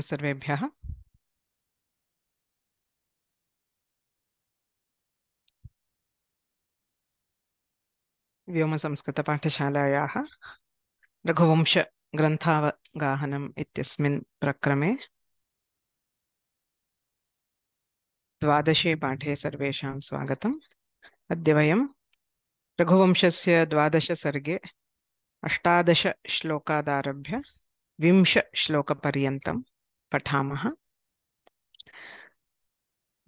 सर्वेभ्यः व्योमसंस्कृतपाठशालायाः रघुवंशग्रन्थावगाहनम् इत्यस्मिन् प्रक्रमे द्वादशे पाठे सर्वेषां स्वागतम् अद्य वयं रघुवंशस्य श्लोकादारभ्य विंश विंशश्लोकपर्यन्तम् पठामः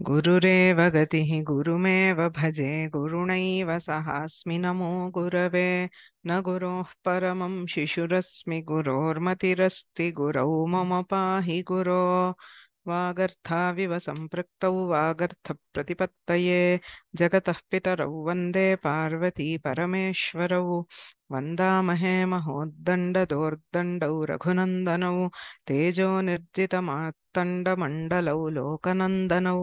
गुरुरेव गतिः गुरुमेव भजे गुरुणैव सहास्मि नमो गुरवे न गुरोः परमं शिशुरस्मि गुरोर्मतिरस्ति गुरौ मम पाहि गुरो वागर्थाविव सम्पृक्तौ वागर्थप्रतिपत्तये जगतः पितरौ वन्दे पार्वती परमेश्वरौ वन्दामहे महोद्दण्डदोर्दण्डौ रघुनन्दनौ तेजोनिर्जितमार्तण्डमण्डलौ लोकनन्दनौ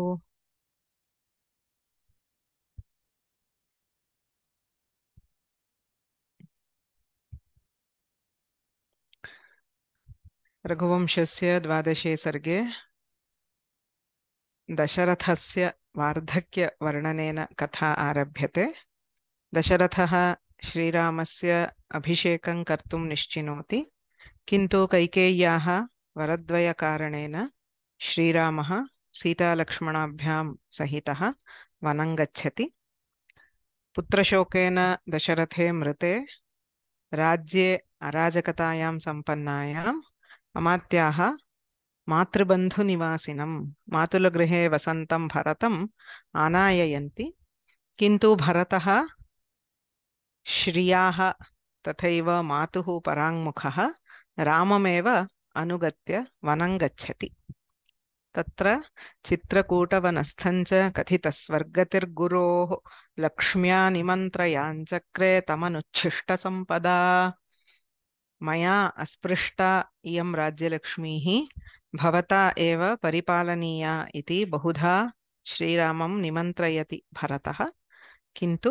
रघुवंशस्य द्वादशे सर्गे दशरथस्य वार्धक्यवर्णनेन कथा आरभ्यते दशरथः श्रीरामस्य अभिषेकं कर्तुं निश्चिनोति किन्तु कैकेय्याः वरद्वयकारणेन श्रीरामः सीतालक्ष्मणाभ्यां सहितः वनं गच्छति पुत्रशोकेन दशरथे मृते राज्ये अराजकतायां सम्पन्नायाम् अमात्याः మాతృబంధునివాసినం మాతుల గృహే వసంతం భరతం ఆనాయయంతి కింటు భరత శ్రియా తథైవ మాతు పరాంగ్ముఖ రామమే అనుగత్య వనం గచ్చతి తత్ర చిత్రకూటవనస్థంచ కథితస్వర్గతిర్గురోः లక్ష్మ్యా నిమంత్రయాంచక్రే నిమంత్రయాञ्చక్రే తమనుच्छిష్టసంపదా మయా అస్పృష్ట ఇయం రాజ్యలక్ష్మీ भवता एव परिपालनीया इति बहुधा श्रीरामं निमन्त्रयति भरतः किन्तु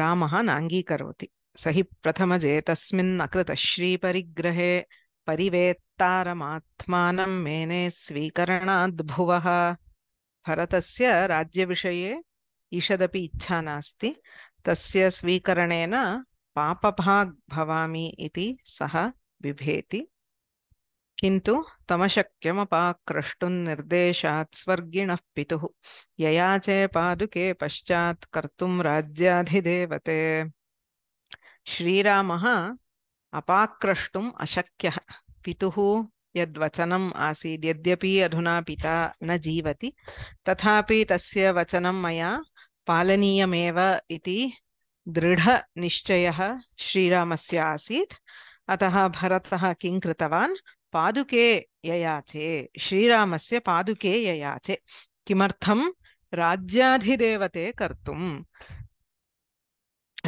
रामः नाङ्गीकरोति स हि प्रथमजे तस्मिन् अकृतश्रीपरिग्रहे परिवेत्तारमात्मानं मेने स्वीकरणाद्भुवः भरतस्य राज्यविषये ईषदपि इच्छा नास्ति तस्य स्वीकरणेन पापभाग् भवामि इति सः बिभेति किन्तु तमशक्यमपाक्रष्टुं निर्देशात् स्वर्गिणः पितुः ययाचे पादुके पश्चात् कर्तुं राज्याधिदेवते श्रीरामः अपाक्रष्टुम् अशक्यः पितुः यद्वचनम् आसीत् यद्यपि अधुना पिता न जीवति तथापि तस्य वचनं मया पालनीयमेव इति दृढनिश्चयः श्रीरामस्य आसीत् अतः भरतः किं कृतवान् पादुके ययाचे श्रीरामस्य पादुके ययाचे किमर्थम राज्याधिदेवते कर्तुम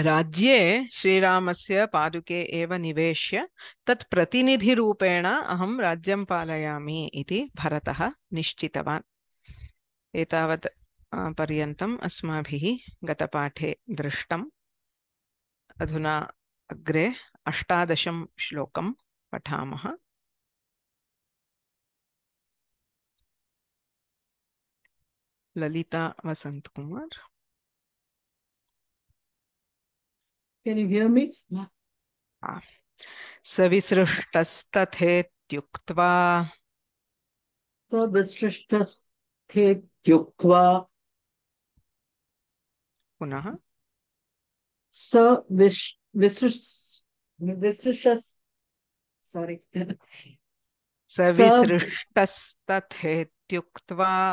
राज्ये श्रीरामस्य पादुके एव निवेश्य तत् प्रतिनिधिरूपेण अहं राज्यं पालयामि इति भरतः निश्चितवान् एतावत् पर्यन्तम् अस्माभिः गतपाठे दृष्टम् अधुना अग्रे अष्टादशं श्लोकं पठामः Lalita Vasant Kumar. Can you hear me? सविसृष्टस्तथेत्युक्त्वा सविसृष्टस्थेत्युक्त्वा पुनः स सॉरी सविसृष्टस्तथेत्युक्त्वा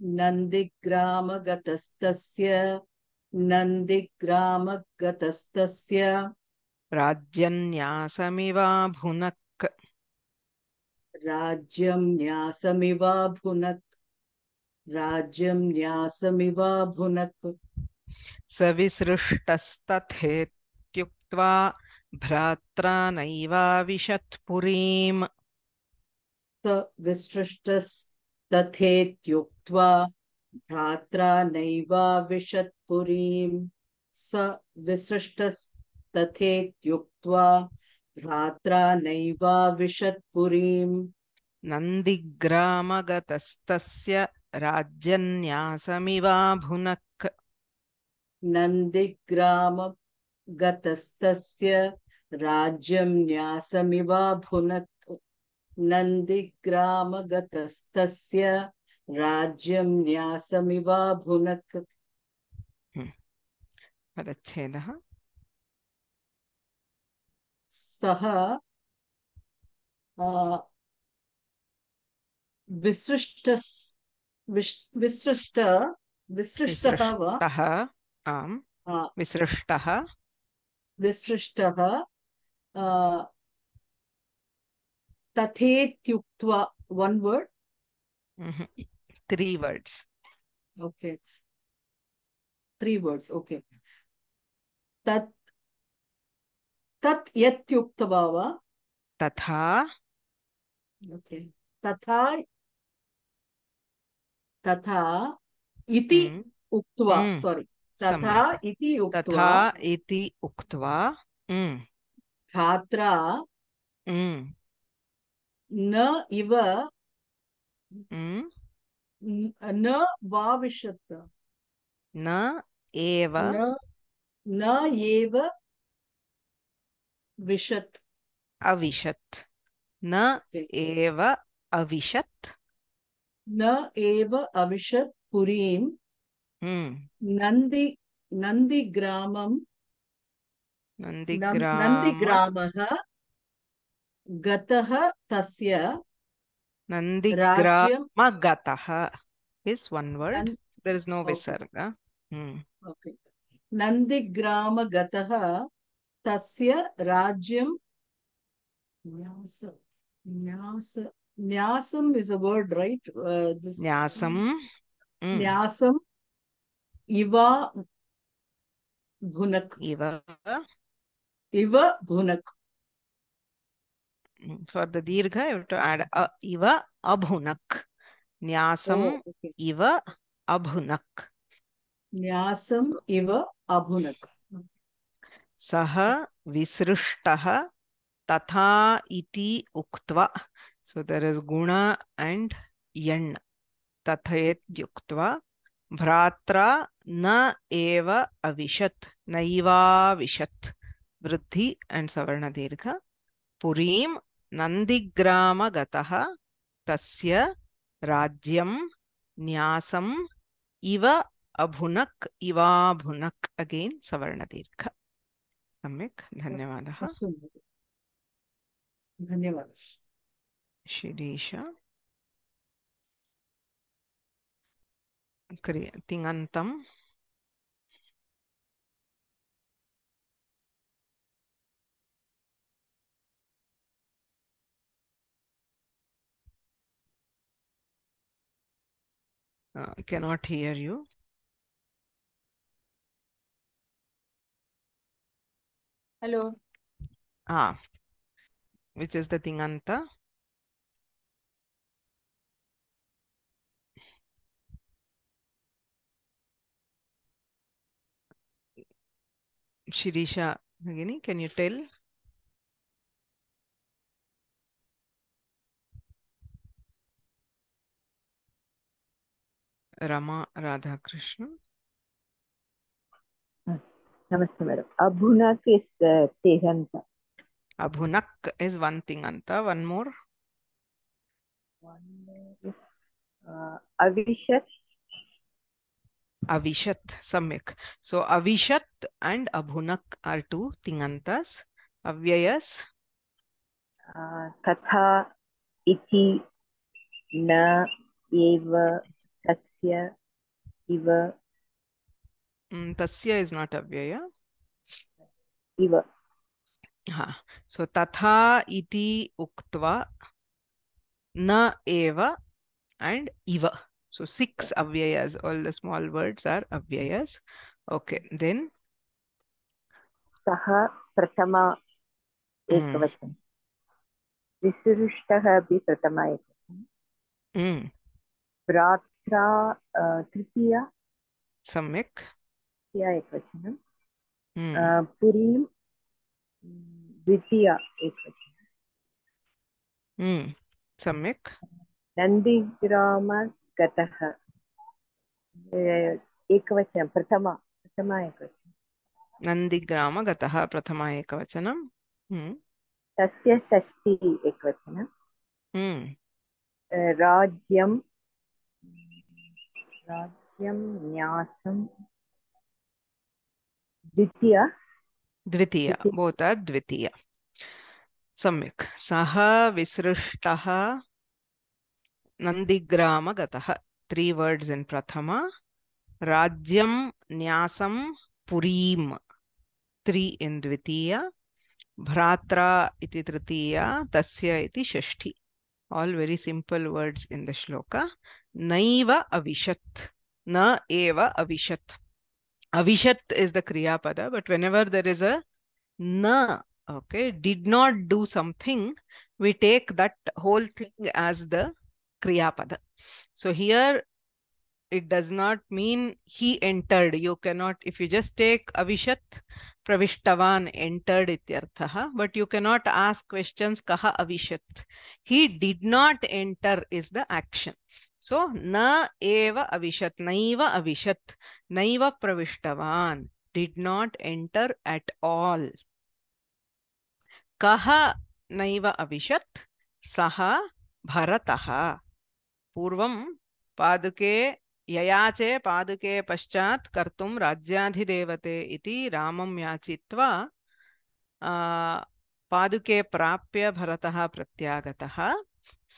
नन्दिग्रामगतस्तस्य नन्दिग्रामगतस्तस्य राज्यन्यासमिवाभुनक् राज्यं न्यासमिवाभुनक् राज्यं न्यासमिवाभुनक् सविसृष्टस्तथेत्युक्त्वा भ्रात्रा नैवाविशत्पुरीम् स विसृष्टस्तथेत्युक् गत्वा भ्रात्रा नैवाविशत्पुरीम् स विसृष्टस्तथेत्युक्त्वा भ्रात्रा नैवाविशत्पुरीम् नन्दिग्रामगतस्तस्य राज्यन्यासमिवाभुनक् नन्दिग्रामगतस्तस्य राज्यं न्यासमिवाभुनक् नन्दिग्रामगतस्तस्य राज्यं हम्म। विसृष्ट विसृष्ट विसृष्टः वा आम् विसृष्टः विसृष्टः तथेत्युक्त्वा one hmm. Word three words. Okay. Three words. Okay. Tat tat yatyuktavava. Tatha. Okay. Tatha. Tatha. Iti mm. uktva. Mm. Sorry. Tatha iti uktva. Tatha iti uktva. Mm. Dhatra. Mm. na iva mm. न वाविशत् न एव न एव विशत् अविशत् न एव अविशत् न एव अविशत् पुरीं हम्म। नन्दी नन्दिग्रामं नन्दिग्रामः गतः तस्य Nandigrama is one word. Nand there is no okay. visarga. Hmm. Okay. Nandigrama gataha tasya rajyam nyasam. Nyasa. Nyasam is a word, right? Uh, this, Nyasam. Mm. Nyasam. Iva Bhunak. Iva. Iva Bhunak. for the dirgha you have to add a iva abhunak nyasam oh, okay. iva abhunak nyasam iva abhunak iti uktva so there is guna and yan tathayet yuktva bhratra na eva avishat naiva अविशत् vriddhi and savarna dirgha purim नन्दिग्रामगतः तस्य राज्यं न्यासम् इव अभुनक् इवाभुनक् again सवर्णदीर्घ सम्यक् धन्यवादः धन्यवादः Shirisha क्रिय तिङन्तं Uh, cannot hear you. Hello. Ah, which is the Anta? Shirisha Nagini, can you tell? Rama Radha Krishna हाँ, नमस्ते madam अभुनक अभुनक is one thing and one more अविशत अविशत सम्यक सो अविशत एंड अभुनक आर टू तिंगंतस अव्यय कथा इति न Tasya eva Mm, tasya is not avyaya. eva ha so tatha iti uktva na eva and eva so six avyayas all the small words are avyayas okay then saha prathama ekvachan visurushtah api prathama ekvachan hmm. brat त्रा तृतीया सम्यक् तृतीया एकवचनं हम्म। पुरीं द्वितीया एकवचनं हम्म, सम्यक् नन्दिग्रामात् गतः एकवचनं प्रथम प्रथमा एकवचनं नन्दिग्राम गतः प्रथमा एकवचनं हम्म। तस्य षष्टिः एकवचनं राज्यं राज्यं ग्री द्वितीया द्वितीया प्रथम राज्यम न्यासम पुरीम त्री इन द्वितीया भ्रात्रा इति तृतीया तस्य इति षष्ठी all very simple words in the shloka Naiva avishat. Na eva avishat. Avishat is the kriyapada, but whenever there is a na, okay, did not do something, we take that whole thing as the kriyapada. So here it does not mean he entered. You cannot, if you just take avishat, pravishtavan, entered ityarthaha, but you cannot ask questions kaha avishat. He did not enter is the action. So न एव अविशत नैव अविशत नैव प्रविष्टवान did not enter at all कह नैव अविशत सह भरतः पूर्वं पादुके ययाचे पादुके पश्चात कर्तुम राज्याधिदेवते इति रामं याचित्वा पादुके प्राप्य भरतः प्रत्यागतः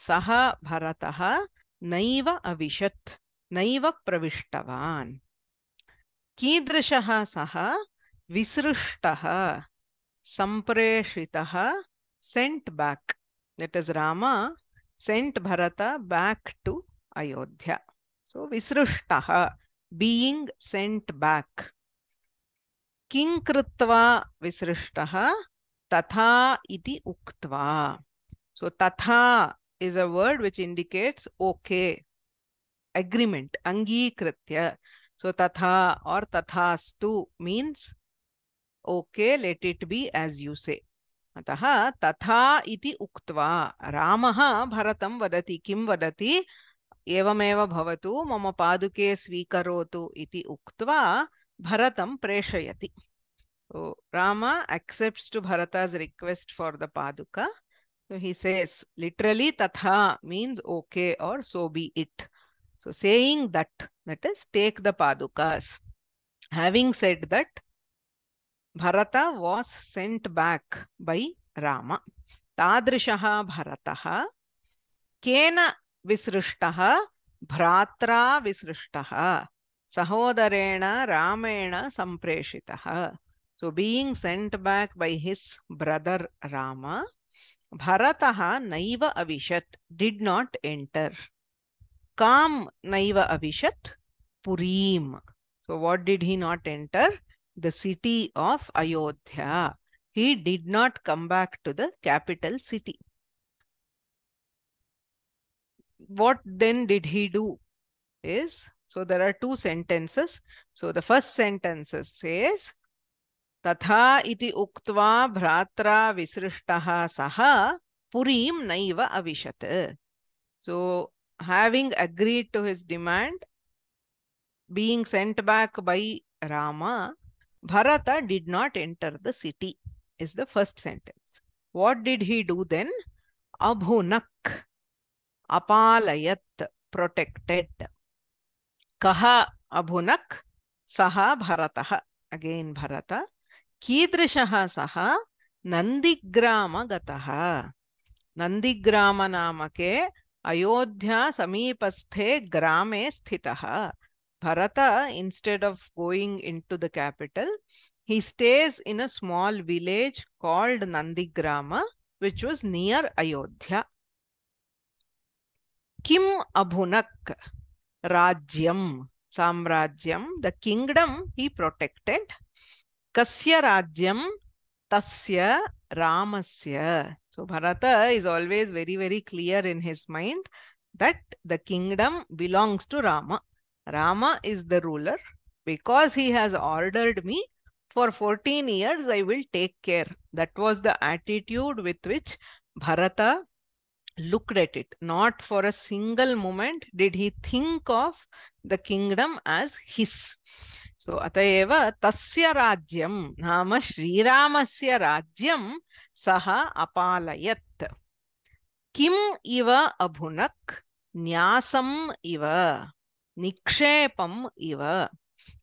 सह भरतः नैव अविशत् नैव प्रविष्टवान् कीदृशः सः विसृष्टः सम्प्रेषितः sent back that is Rama sent Bharata back to Ayodhya so विसृष्टः बीयिङ्ग् सेण्ट् बेक् किं कृत्वा विसृष्टः तथा इति उक्त्वा सो तथा is a word which indicates okay, agreement, angikritya. So tatha or tathastu means okay, let it be as you say. tatha iti uktva. Ramaha bharatam vadati kim vadati evameva bhavatu mama paduke to iti uktva bharatam preshayati. So Rama accepts to Bharata's request for the paduka. So he says, literally, tatha means okay or so be it. So saying that, that is take the padukas. Having said that, Bharata was sent back by Rama. Tadrishaha Bharataha Kena Visrishtaha Bhratra Visrishtaha Sahodarena Ramena Sampreshitaha. So being sent back by his brother Rama, Bharataha naiva avishat did not enter. Kam naiva avishat purim. So what did he not enter? The city of Ayodhya. He did not come back to the capital city. What then did he do? Is So there are two sentences. So the first sentence says तथा iti उक्त्वा भ्रात्रा विसृष्टः सः पुरीं नैव अविशत् सो having agreed to his demand, being sent back by Rama, Bharata did not enter the city, is the first sentence. What did he do then? Abhunak, apalayat, protected. Kaha abhunak, saha bharataha. Again, Bharata. कीदृशः सः नन्दिग्रामगतः नन्दिग्रामनामके अयोध्यासमीपस्थे ग्रामे स्थितः Bharata instead of going into the capital he stays in a small village called Nandigram which was near Ayodhya किम् अभुनक् राज्यं साम्राज्यं the kingdom he protected Kasya Rajyam Tasya Ramasya. So Bharata is always very, very clear in his mind that the kingdom belongs to Rama. Rama is the ruler. Because he has ordered me, for 14 years I will take care. That was the attitude with which Bharata looked at it. Not for a single moment did he think of the kingdom as his. So अत एव तस्य राज्यं नाम श्रीरामस्य राज्यं सः अपालयत् किम् इव अभुनक् न्यासम् इव निक्षेपम् इव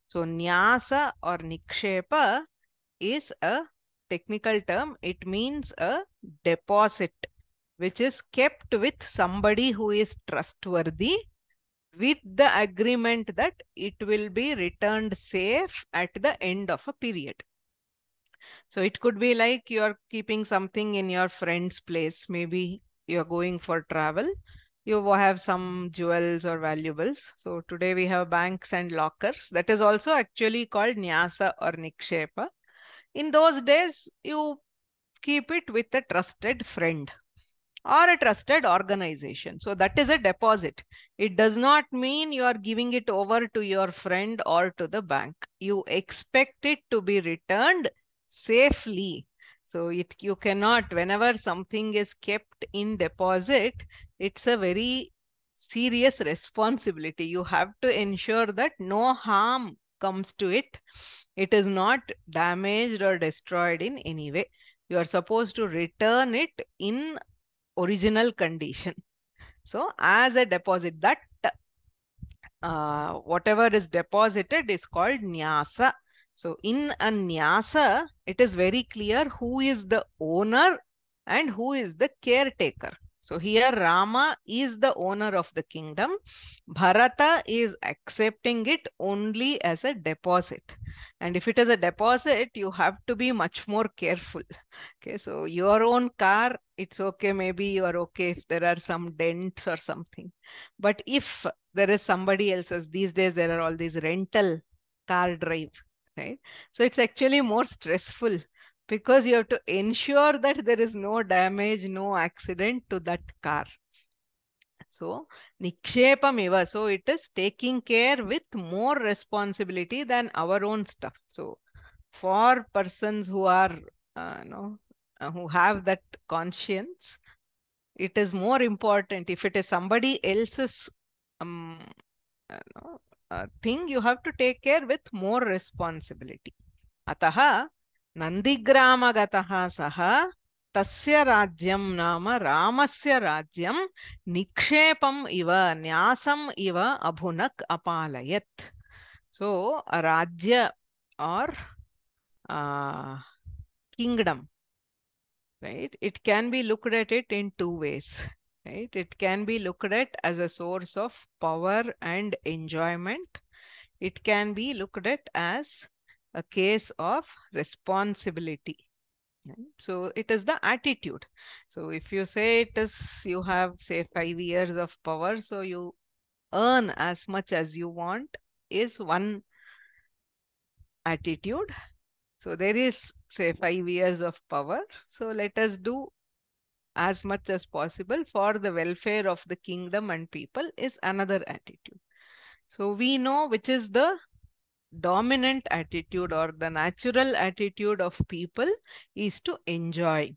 So nyasa or nikshepa is a technical term. It means a deposit which is kept with somebody who is trustworthy with the agreement that it will be returned safe at the end of a period. So it could be like you're keeping something in your friend's place. Maybe you're going for travel. You have some jewels or valuables. So today we have banks and lockers. That is also actually called Nyasa or Nikshepa. In those days, you keep it with a trusted friend or a trusted organization. So that is a deposit. It does not mean you are giving it over to your friend or to the bank. You expect it to be returned safely. So it, you cannot, whenever something is kept in deposit, it's a very serious responsibility. You have to ensure that no harm comes to it. It is not damaged or destroyed in any way. You are supposed to return it in original condition. So as a deposit that uh, whatever is deposited is called nyasa. So in a nyasa, it is very clear who is the owner and who is the caretaker. So here Rama is the owner of the kingdom. Bharata is accepting it only as a deposit. And if it is a deposit, you have to be much more careful. Okay, so your own car, it's okay. Maybe you are okay if there are some dents or something. But if there is somebody else's, these days there are all these rental car drive, right? So it's actually more stressful because you have to ensure that there is no damage, no accident to that car. So, nikshepam eva. So, it is taking care with more responsibility than our own stuff. So, for persons who are, uh, you know, uh, who have that conscience, it is more important. If it is somebody else's um, uh, know, uh, thing, you have to take care with more responsibility. Ataha. Nandigram सः तस्य राज्यं नाम रामस्य राज्यं निक्षेपम् इव न्यासम इव अभुनक् अपालयत् so so, rajya or kingdom right it can be looked at it in two ways right it can be looked at as a source of power and enjoyment it can be looked at as a case of responsibility. So it is the attitude. So if you say it is, you have say five years of power, so you earn as much as you want is one attitude. So there is say five years of power. So let us do as much as possible for the welfare of the kingdom and people is another attitude. So we know which is the dominant attitude or the natural attitude of people is to enjoy.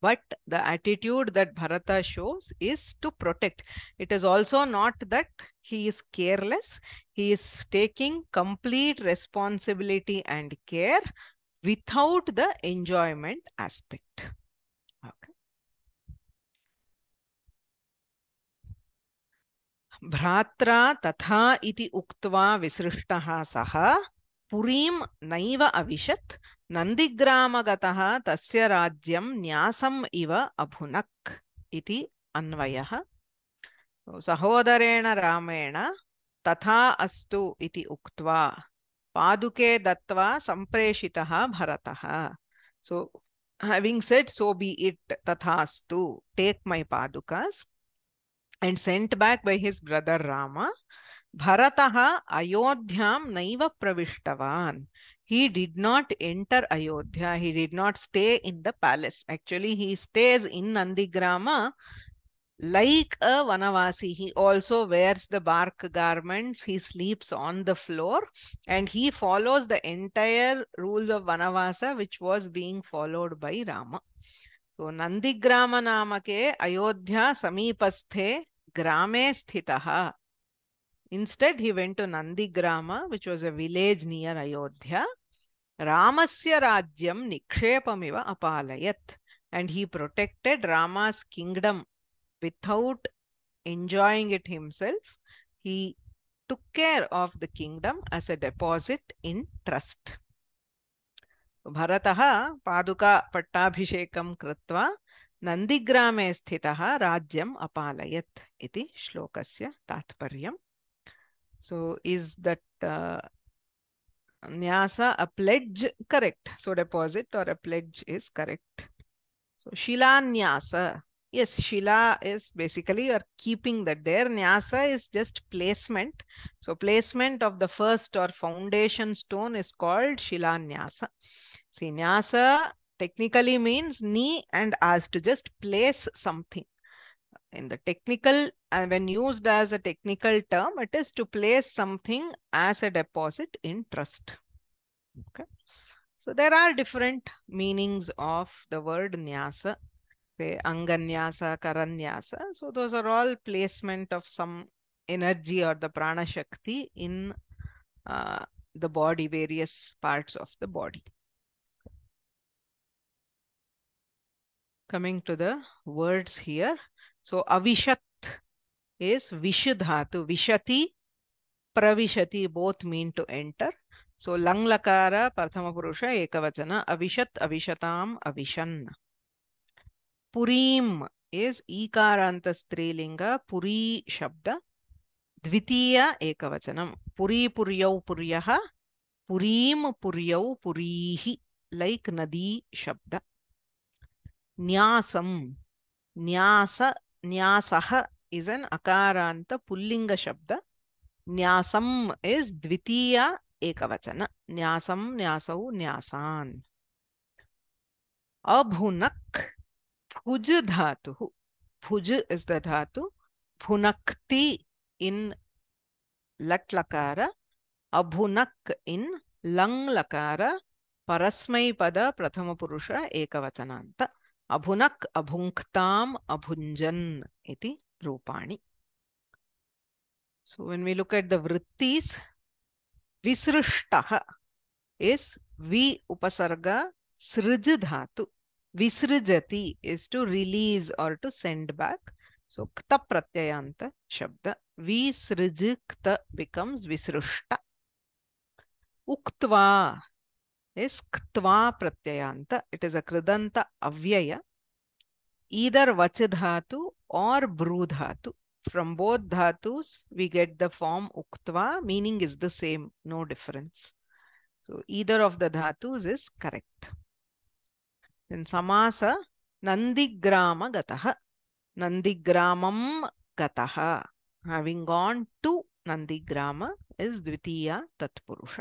But the attitude that Bharata shows is to protect. It is also not that he is careless. He is taking complete responsibility and care without the enjoyment aspect. Okay. भ्रात्रा तथा इति उक्त्वा विसृष्टः सः पुरीं नैव अविशत् नन्दिग्रामगतः तस्य राज्यं न्यासम् इव अभुनक् इति अन्वयः सहोदरेण रामेण तथा अस्तु इति उक्त्वा पादुके दत्त्वा सम्प्रेषितः भरतः सो having said so be it अस्तु take my padukas and sent back by his brother Rama. Bharataha Ayodhyam naiva pravishtavan. He did not enter Ayodhya. He did not stay in the palace. Actually, he stays in Nandigrama like a vanavasi he also wears the bark garments he sleeps on the floor and he follows the entire rules of vanavasa which was being followed by rama तो नंदीग्राम नाम के अयोध्या समीपस्थे ग्रामे स्थित instead he went to Nandigram which was a village near Ayodhya रामस्य राज्यम निक्षेपमिव अपालयत and he protected Rama's kingdom without enjoying it himself he took care of the kingdom as a deposit in trust भरतः पादुकापट्टाभिषेकं कृत्वा नन्दिग्रामे स्थितः राज्यम् अपालयत् इति श्लोकस्य तात्पर्यम् so is that nyasa a pledge correct so deposit or a pledge is correct so shilannyasa yes shila is basically you are keeping that there nyasa is just placement so placement of the first or foundation stone is called shilannyasa See, nyasa technically means knee and as to just place something. In the technical, and uh, when used as a technical term, it is to place something as a deposit in trust. Okay. So there are different meanings of the word nyasa. Say anganyasa, karanyasa. So those are all placement of some energy or the prana shakti in uh, the body, various parts of the body. coming to the words here. So avishat is vishudhatu. Vishati, pravishati both mean to enter. So lang lakara, parthama purusha, ekavachana, avishat, avishatam, avishan. Purim is ekaranta strilinga, puri shabda. Dvitiya ekavachanam. Puri puryau puryaha, purim puryau purihi, like nadi shabda. ನ್ಯಾಸಂ ನ್ಯಾಸ ನಾನ್ಸ is N ಅಕಾರಾಂತ ಪುಲ್ಲಿಂಗ ಶಬ್ದ ನ್ಯಾಸಂ is ದ್ವಿತೀಯ ಏಕವಚನ ನ್ಯಾಸಂ ನ್ಯಾಸೌ ನ್ಯಾಸಾನ್ ಅಭುನಕ್ ಫುಜ್ ಧಾತು Bhuj is the ಧಾತು ಭುನಕ್ತಿ ಇನ್ ಲಟ್ ಲಕಾರ ಅಭುನಕ್ ಇನ್ lung ಲಕಾರ ಪರಸ್ಮೈ ಪದ ಪ್ರಥಮ ಪುರುಷ ಪ್ರಥಮುರುಷವಚನಾ अभुनक् अभुङ्क्ताम् अभुञ्जन् इति रूपाणि So when we look at the vrittis, visrishtaha is vi upasarga srij dhatu. Visrijati is to release or to send back. So kta pratyayanta shabda. Visrijikta becomes visrishta. Uktva is ktva pratyayanta. It is a kridanta avyaya, either vachidhatu or brudhatu. From both dhatus, we get the form uktva, meaning is the same, no difference. So either of the dhatus is correct. Then samasa nandigrama gataha. Nandigramam gataha. Having gone to Nandigrama is Dvitiya Tatpurusha.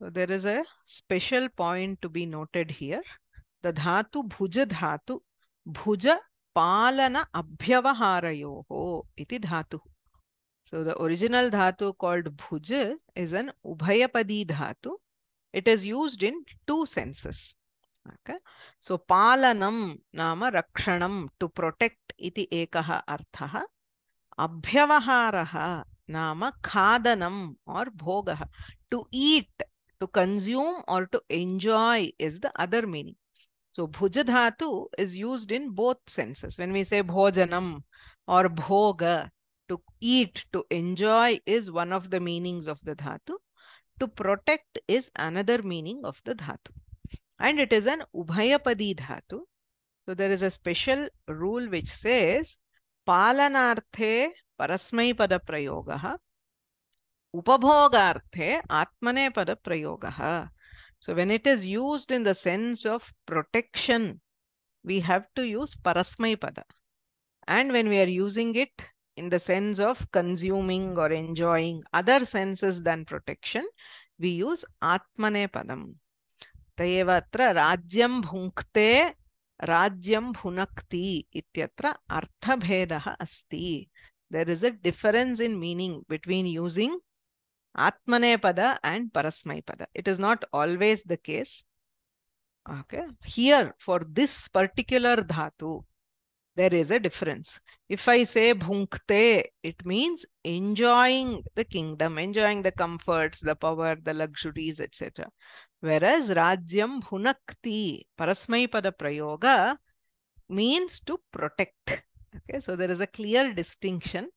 So there is a special point to be noted here. The dhatu bhuja dhatu bhuja palana abhyavaharayoho iti dhatu. So the original dhatu called bhuja is an ubhayapadi dhatu. It is used in two senses. Okay. So palanam nama rakshanam to protect iti ekaha arthaha. Abhyavaharaha nama khadanam or bhogaha. To eat to consume or to enjoy is the other meaning. So bhujadhatu is used in both senses. When we say bhojanam or bhoga, to eat, to enjoy is one of the meanings of the dhatu. To protect is another meaning of the dhatu. And it is an ubhayapadi dhatu. So there is a special rule which says palanarthe parasmai pada prayogaha उपभोगार्थे आत्मनेपदप्रयोगः so when it is used in the sense of protection we have to use parasmaipada and when we are using it in the sense of consuming or enjoying other senses than protection we use atmanepadam तदेव अत्र राज्यं भुङ्क्ते राज्यं भुनक्ति इत्यत्र अर्थभेदः अस्ति there is a difference in meaning between using Atmane Pada and Parasmai Pada. It is not always the case. Okay. Here, for this particular dhatu, there is a difference. If I say bhunkte, it means enjoying the kingdom, enjoying the comforts, the power, the luxuries, etc. Whereas rajyam bhunakti, pada prayoga means to protect. Okay, so there is a clear distinction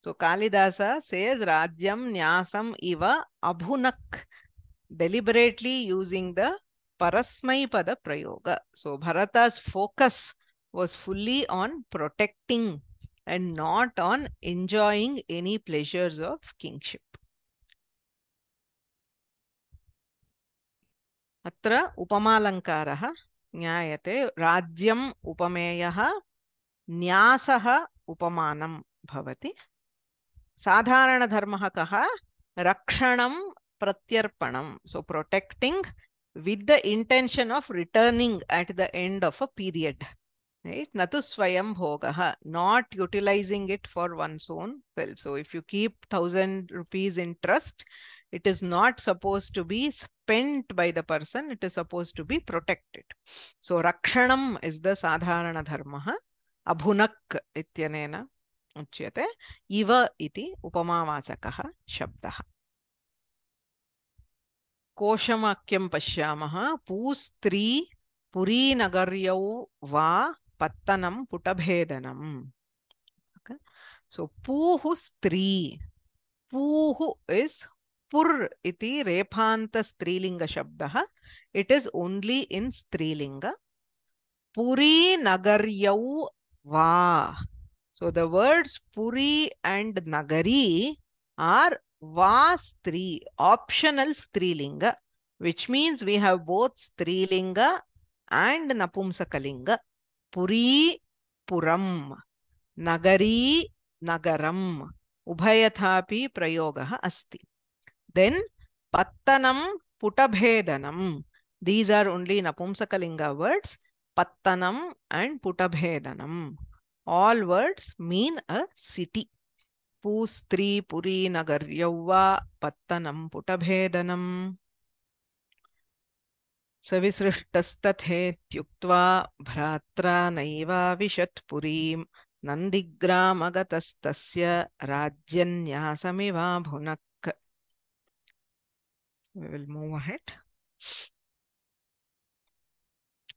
So Kalidasa says Rajyam Nyasam Iva Abhunak, deliberately using the parasmai pada Prayoga. So Bharata's focus was fully on protecting and not on enjoying any pleasures of kingship. atra उपमालङ्कारः nyayate rajyam उपमेयः न्यासः उपमानं भवति साधारण धर्म कह प्रत्यर्पण so protecting with the intention of returning at the end of a period right न तो स्वयं भोग not utilizing it for one's own self so if you keep thousand rupees in trust it is not suppose to be spent by the person it is suppose to be protected so रक्षण is the साधारण धर्म अभुनक इत्यनेना उच्यते इव इति उपमावाचकः शब्दः कोशवाक्यं पश्यामः पूस्त्री पुरीनगर्यौ वा पत्तनं पुटभेदनम् सो पूः स्त्री पूः इस् पुर् इति रेफान्तस्त्रीलिङ्गशब्दः इट् इस् ओन्ली इन् स्त्रीलिङ्ग पुरीनगर्यौ वा So the words Puri and Nagari are vastri optional Strilinga, which means we have both Strilinga and Napumsakalinga. Puri, Puram. Nagari, Nagaram. Ubhayathapi prayogaha asti. Then Pattanam, Putabhedanam. These are only Napumsakalinga words. Pattanam and Putabhedanam all words mean a city. Pustri, Puri, Nagar, Yavva, Pattanam, Putabhedanam. Savisrishtastathet yuktva bhratra naiva vishat purim nandigram agatastasya rajyan nyasamiva bhunak. We will move ahead.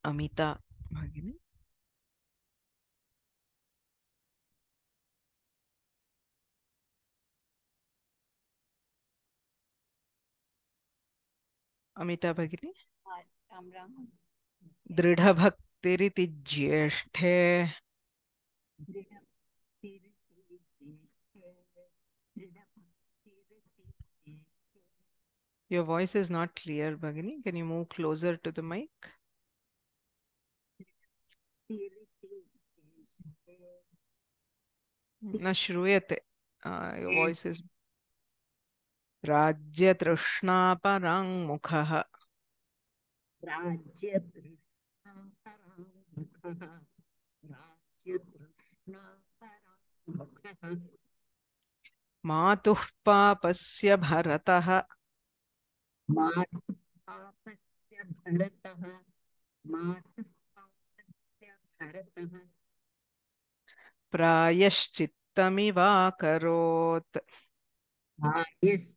Amita Amita भगिनी दृढ़ दृढभक्तिरिति ज्येष्ठे Your voice is not clear, Bhagini. Can you move closer to the mic? न श्रूयते your voice is राज्यतृष्णापराङ्मुखः मातुः पापस्य भरतः प्रायश्चित्तमिवाकरोत् प्रायश्चित्तमिवाकरोत्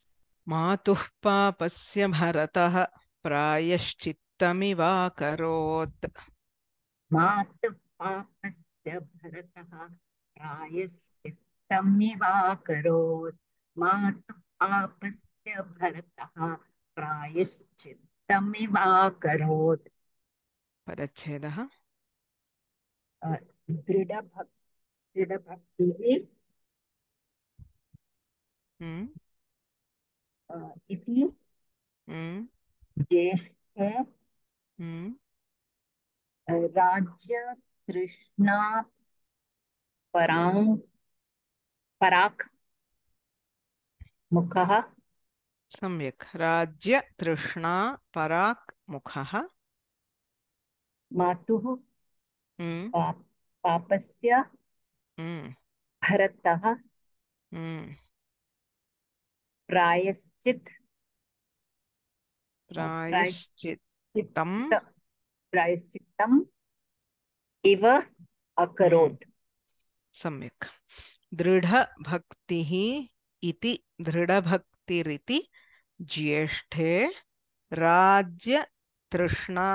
मातुः पापस्य भरतः प्रायश्चित्तमिवाकरोत् मातुः पापस्य भरतः प्रायश्चित्तमिवाकरोत् मातुः पापस्य भरतः प्रायश्चित्तमिवाकरोत् परच्छेदः दृढभक् दृढभक्तिः हम्म। इति ज्येष्ठ हम्म। हम्म। राज्यतृष्णा परां पराक् मुखः सम्यक् राज्यतृष्णा पराक् मुखः मातुः हम्म। पापस्य भरतः प्रायस् प्रायश्चित प्रायश्चितम प्रायश्चितम इव अकरोत् सम्यक् ही इति दृढ़ भक्ति रीति ज्येष्ठे राज्य तृष्णा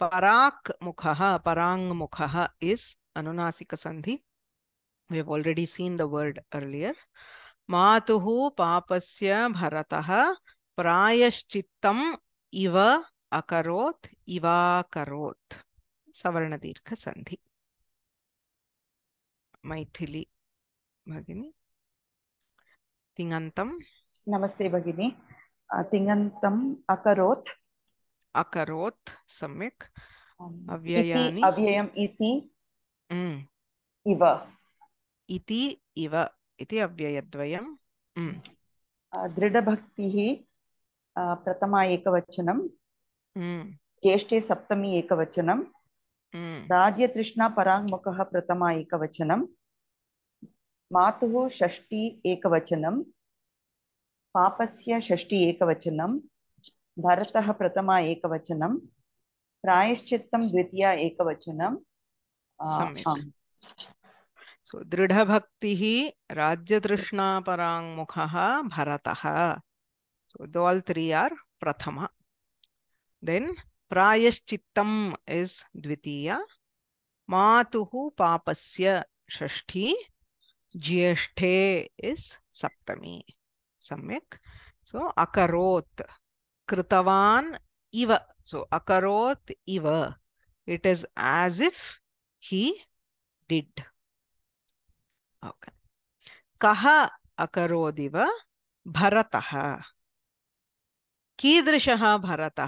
पराक मुखः परांग मुखः इस अनुनासिक संधि we have already seen the word earlier मातुः पापस्य भरतः प्रायश्चित्तम् इव अकरोत् इवाकरोत् सवर्णदीर्घसन्धि मैथिली भगिनी तिङन्तं नमस्ते भगिनी तिङन्तम् अकरोत् अकरोत् सम्यक् अव्ययानि अव्ययम् इति इव इति इव इति अव्ययद्वयं दृढभक्तिः प्रथमा एकवचनं ज्येष्ठे सप्तमी एकवचनं दाज्यतृष्णा पराङ्मुखः प्रथमा एकवचनं मातुः षष्ठी एकवचनं पापस्य षष्ठी एकवचनं भरतः प्रथमा एकवचनं प्रायश्चित्तं द्वितीया एकवचनं सो दृढ़ भक्ति दृढभक्तिः राज्यतृष्णापराङ्मुखः भरतः सो दोल् त्री आर प्रथमा देन् प्रायश्चित्तम् इस् द्वितीया मातुः पापस्य षष्ठी ज्येष्ठे इस् सप्तमी सम्यक सो अकरोत् कृतवान इव सो अकरोत् इव it is as if he did okay कह कीदृश भरत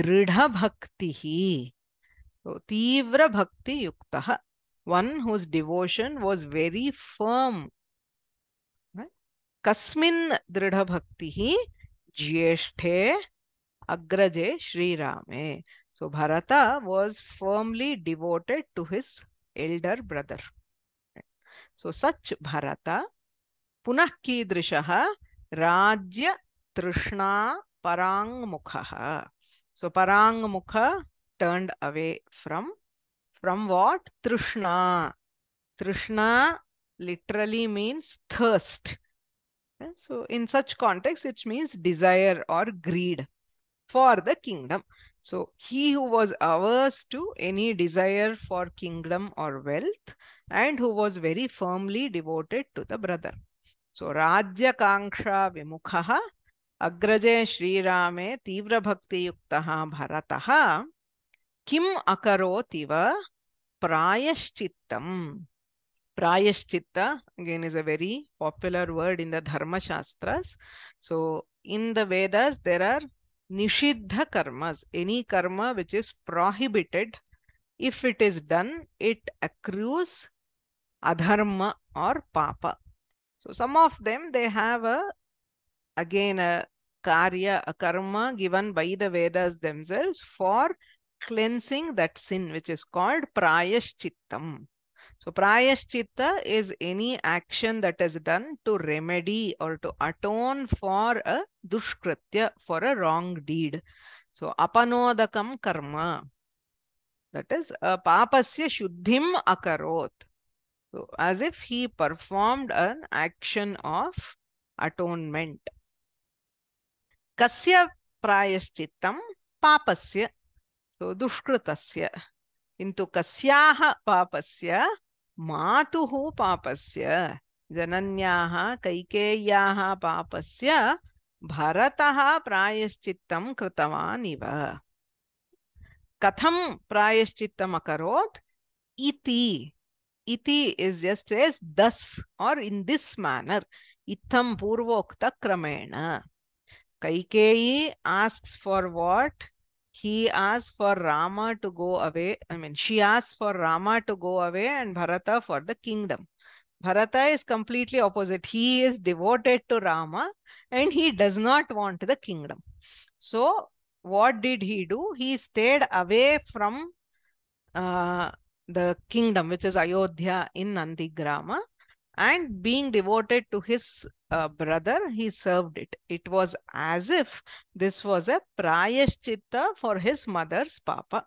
दृढ़ भक्ति one whose devotion was very firm कस्मिन् दृढ़ भक्ति ज्येष्ठे अग्रजे श्रीरामे so Bharata was firmly devoted to his elder brother so such Bharata पुनः कीदृश राज्य तृष्णा परांग मुख सो परांग मुख turn away from from what तृष्णा तृष्णा literally means thirst so in such context it means desire or greed for the kingdom So he who was averse to any desire for kingdom or wealth and who was very firmly devoted to the brother. So Rajya Kanksha Vimukhaha Agraje Shri Rame Tivra Bhakti Yuktaha Bharataha Kim Akarotiva Prayashchittam Prayashchitta again is a very popular word in the Dharma Shastras. So in the Vedas there are nishiddha karmas, any karma which is prohibited, if it is done, it accrues adharma or papa. So some of them, they have a, again, a karya, a karma given by the Vedas themselves for cleansing that sin, which is called prayaschittam. So prayaschitta is any action that is done to remedy or to atone for a dushkritya, for a wrong deed. So apanodakam karma. That is a papasya shuddhim akarot. So as if he performed an action of atonement. Kasya prayaschittam papasya. So dushkritasya. Into kasyaha papasya मातुः पापस्य जनन्याः कैकेय्याः पापस्य भरतः प्रायश्चित्तं कृतवान् इव कथं प्रायश्चित्तम् अकरोत् इति इति is just as दस् are in this manner इत्थं पूर्वोक्तक्रमेण Kaikeyi asks for what he asks for Rama to go away. I mean, she asks for Rama to go away and Bharata for the kingdom. Bharata is completely opposite. He is devoted to Rama and he does not want the kingdom. So, what did he do? He stayed away from uh, the kingdom, which is Ayodhya in Nandigrama, and being devoted to his uh, brother, he served it. It was as if this was a prayaschitta for his mother's papa.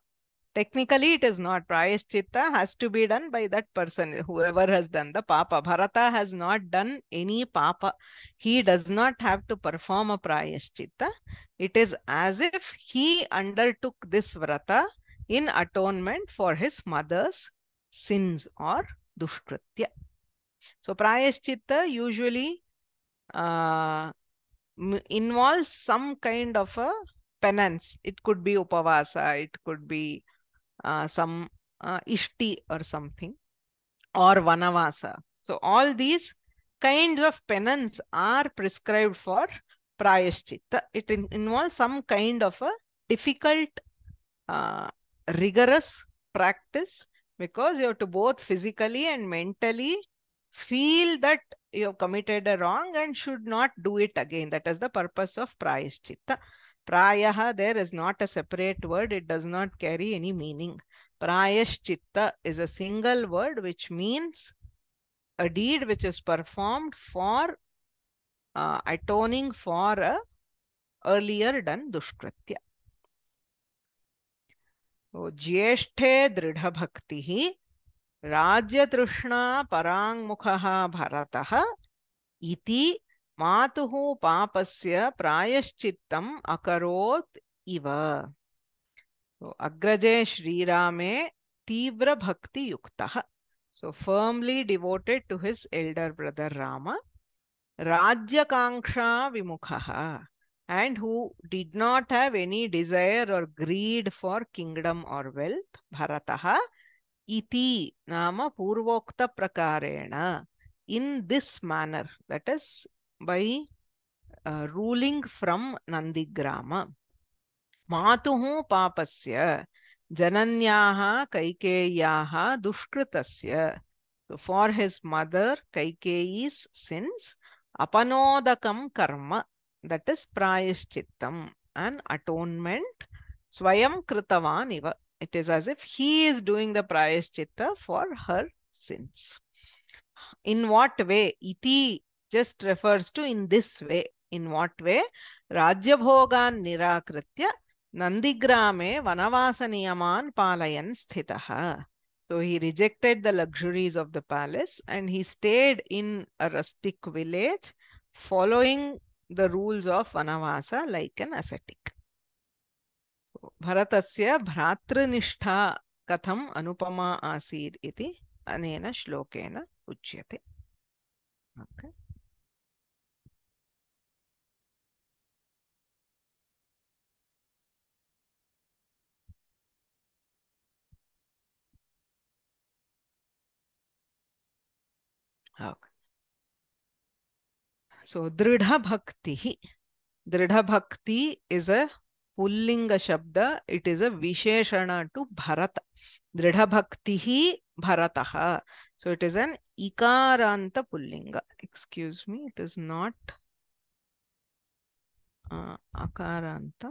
Technically, it is not. Prayaschitta has to be done by that person, whoever has done the papa. Bharata has not done any papa. He does not have to perform a prayaschitta. It is as if he undertook this vrata in atonement for his mother's sins or dushkritya. So prayaschitta usually uh, involves some kind of a penance. It could be upavasa, it could be uh, some uh, ishti or something, or vanavasa. So all these kinds of penance are prescribed for prayaschitta. It in involves some kind of a difficult, uh, rigorous practice because you have to both physically and mentally feel that you have committed a wrong and should not do it again. That is the purpose of prayaschitta. Prayaha there is not a separate word. It does not carry any meaning. Prayaschitta is a single word which means a deed which is performed for uh, atoning for a earlier done dushkritya. So, bhakti hi. राज्यतृष्णा पराङ्मुखः भरतः इति मातुः पापस्य प्रायश्चित्तम् अकरोत् इव अग्रजे श्रीरामे तीव्रभक्तियुक्तः so firmly devoted to his elder brother Rama राज्यकाङ्क्षा विमुखः and who did not have any desire or greed for kingdom or wealth भरतः इति नाम पूर्वोक्त प्रकारेण in this manner that is by uh, ruling from nandigrama matuhu papasya jananyaha kaikeyaha dushkritasya so for his mother kaikeyi's sins apanodakam karma that is prayaschittam an atonement swayam kritavan iva it is as if he is doing the prayaschitta for her sins. In what way? Iti just refers to in this way. In what way? Rajabhogan nirakritya Nandigrame vanavasaniyaman palayan sthitaha. So he rejected the luxuries of the palace and he stayed in a rustic village following the rules of Vanavasa like an ascetic. Bharat भ्रातृनिष्ठा कथम अनुपमा आसीत् श्लोक उच्य श्लोकेन उच्यते okay. सो दृढ़ भक्ति दृढ़ भक्ति is a पुलिंग शब्द इट इज अ विशेषण टू भरत दृढ़ भक्ति Bharata so it is an इकारांत पुलिंग excuse me it is not अकारांत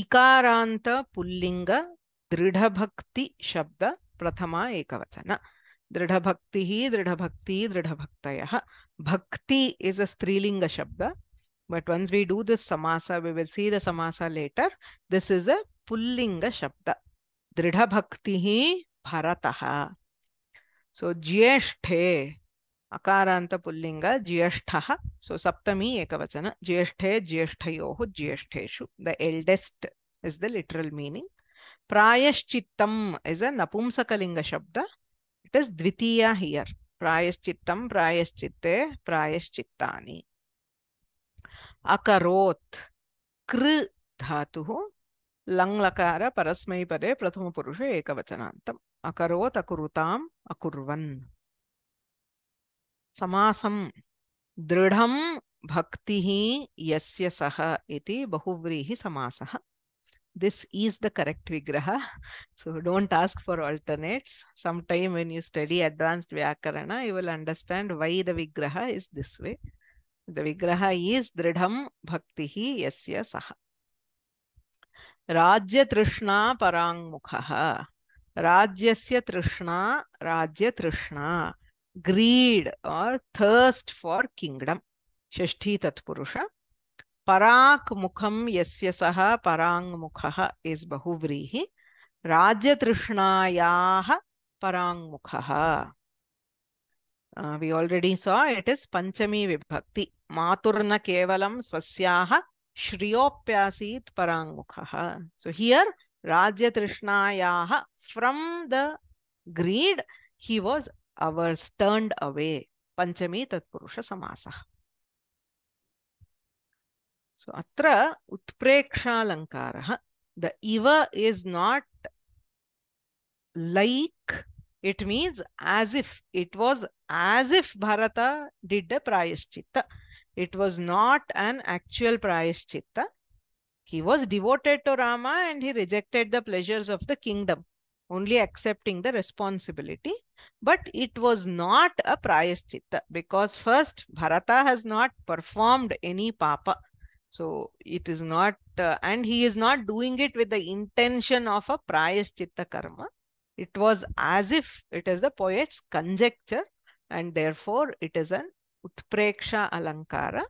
इकारांत पुलिंग दृढ़ भक्ति शब्द प्रथमा एक दृढभक्तिः दृढभक्ति दृढ़ भक्ति is a strilinga shabda but once we do this samasa we will see the samasa later this is a pullinga shabda दृढभक्तिः भरतः so ज्येष्ठे अकारान्त पुल्लिङ्ग ज्येष्ठ सो सप्तमी एक वचन ज्येष्ठे ज्येष्ठयोः ज्येष्ठेशु the eldest is the literal meaning प्रायश्चित्तम् इज अ नपुंसकलिंग शब्द it is dvitiya here प्रायश्चित्तं प्रायश्चित्ते प्रायश्चित्तानि अकरोत् कृ धातुः लङ्लकार परस्मैपदे प्रथमपुरुषे एकवचनान्तम् अकरोत् अकुरुताम् अकुर्वन् समासं दृढं भक्तिः यस्य सः इति बहुव्रीहि समासः this is the correct vigraha. So don't ask for alternates. Sometime when you study advanced Vyakarana, you will understand why the vigraha is this way. The vigraha is dridham bhaktihi yasya saha. Rajya trishna parang mukhaha. Rajyasya trishna, rajya trishna. Greed or thirst for kingdom. Shashti tatpurusha. मुखम यस्य सह सः मुखः is बहुव्रीहि राज्यतृष्णायाः मुखः we already saw it is पञ्चमी विभक्ति मातुर्न केवलं स्वस्याः श्रियोऽप्यासीत् पराङ्मुखः सो हियर् राज्यतृष्णायाः from the greed he was averse turned away पञ्चमी तत्पुरुषसमासः So Atra Utprekshalankarah, the eva is not like, it means as if. It was as if Bharata did a prayaschitta. It was not an actual prayaschitta. He was devoted to Rama and he rejected the pleasures of the kingdom, only accepting the responsibility. But it was not a prayaschitta because first Bharata has not performed any papa. So it is not, uh, and he is not doing it with the intention of a prayaschitta karma. It was as if it is the poet's conjecture, and therefore it is an utpreksha alankara.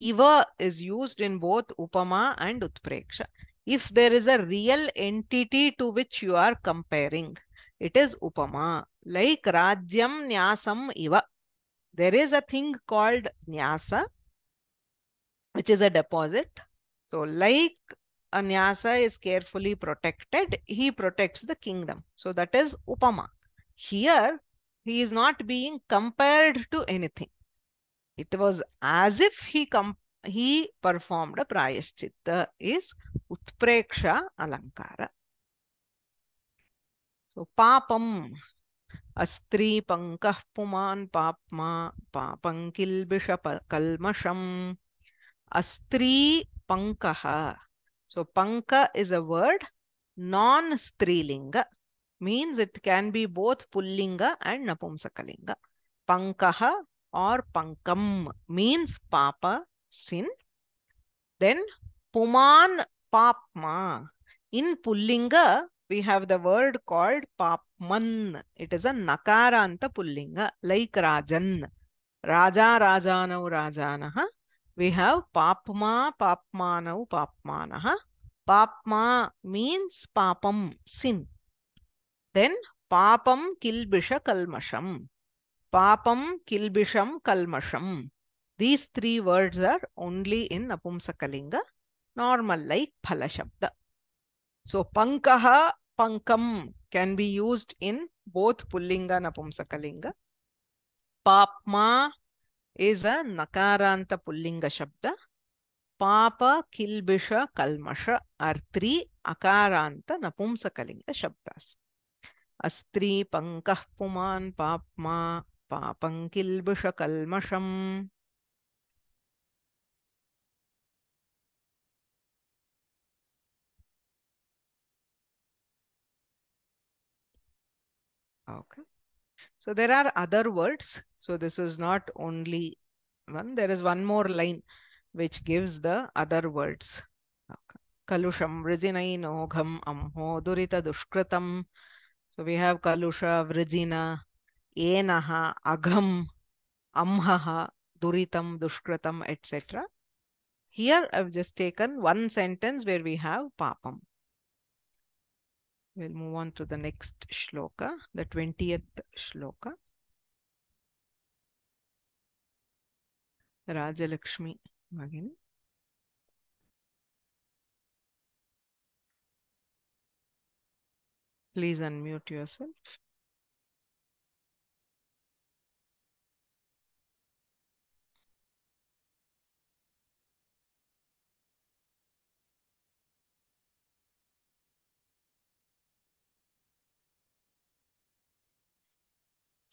Iva is used in both upama and utpreksha. If there is a real entity to which you are comparing, it is upama, like rajyam nyasam iva. There is a thing called nyasa, which is a deposit. So like Anyasa is carefully protected, he protects the kingdom. So that is Upama. Here, he is not being compared to anything. It was as if he he performed a prayaschitta is Utpreksha Alankara. So papam astri punk पुमान पापमा पापंकिल बिष Astri Pankaha. So Panka is a word non-strilinga means it can be both Pullinga and Napumsakalinga. Pankaha or Pankam means Papa, sin. Then Puman Papma. In Pullinga, we have the word called Papman. It is a Nakaranta Pullinga like Rajan. Raja Rajanav Rajanaha we have papma, papmanav, papmanaha. Papma means papam, sin. Then papam kilbisha kalmasham. Papam kilbisham kalmasham. These three words are only in napumsakalinga normal like Phalashabda. So Pankaha, Pankam can be used in both Pullinga and Papma, is a nakaranta pullinga shabda. Papa, kilbisha, kalmasha are three akaranta napumsakalinga shabdas. Astri, pankah, puman, papma, papam, kilbisha, kalmasham. Okay. So there are other words So this is not only one. There is one more line which gives the other words. Kalusham Vrijinaino Gham Amho Durita Dushkratam. So we have Kalusha, Vrijina, Enaha, Agham, Amhaha, Duritam, Dushkratam, etc. Here I've just taken one sentence where we have Papam. We'll move on to the next shloka, the 20th shloka. Rajalakshmi भगिनी please unmute yourself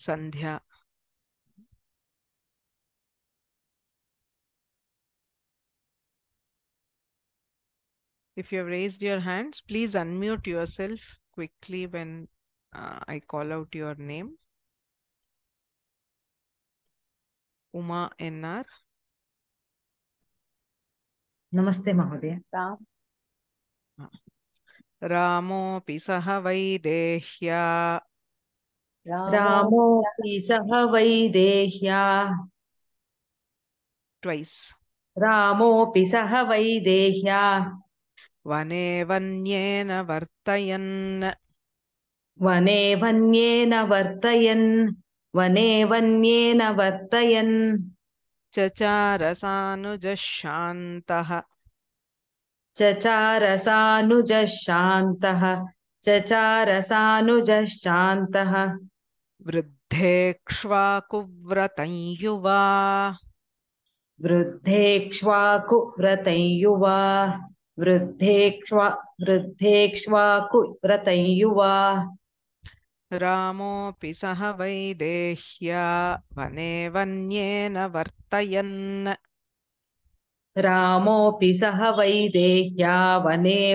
Sandhya If you have raised your hands, please unmute yourself quickly when uh, I call out your name. Uma NR. नमस्ते महोदय रामोऽपि सह वैदेह्या रामोऽपि सह वैदेह्या twice रामोऽपि सह वैदेह्या वने वन्येन वर्तयन् वने वन्येन वर्तयन् वने वन्येन वर्तयन् चचारसानुजः शान्तः चचारसानुजः शान्तः चचारसानुजः शान्तः वृद्धेक्ष्वाकुव्रतञ युवा वृद्धेक्ष्वाकुव्रतञ युवा ्रतुवा रामोऽपि सह रामोऽपि सह वने वन्येन वर्तयन् रामोऽपि सह वने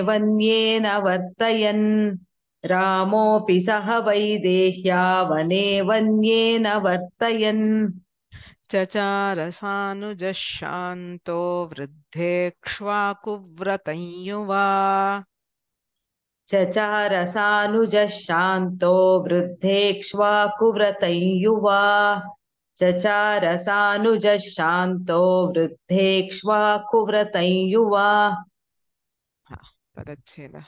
वन्येन वर्तयन् वृद्धे चचारसानुजः शान्तो वृद्धेक्ष्वाकुव्रतंयुवा चचारसानुजः शान्तो वृद्धेक्ष्वाकुव्रतंयुवा चचारसानुजः शान्तो वृद्धेक्ष्वाकुव्रतंयुवा पदच्छेदः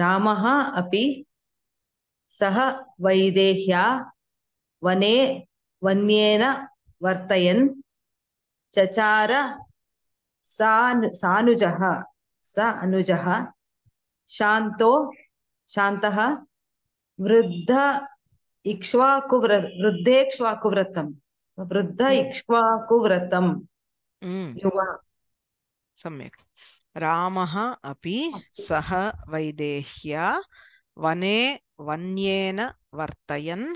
रामः अपि सः वैदेह्या वने वन्येन वर्तयन् चचार सानु सानुजः स अनुजः शान्तो शान्तः वृद्ध इक्ष्वाकुव्र वृद्धेक्ष्वाकुव्रतं वृद्ध इक्ष्वाकुव्रतं mm. युवा सम्यक् रामः अपि सः वैदेह्या वने वन्येन वर्तयन्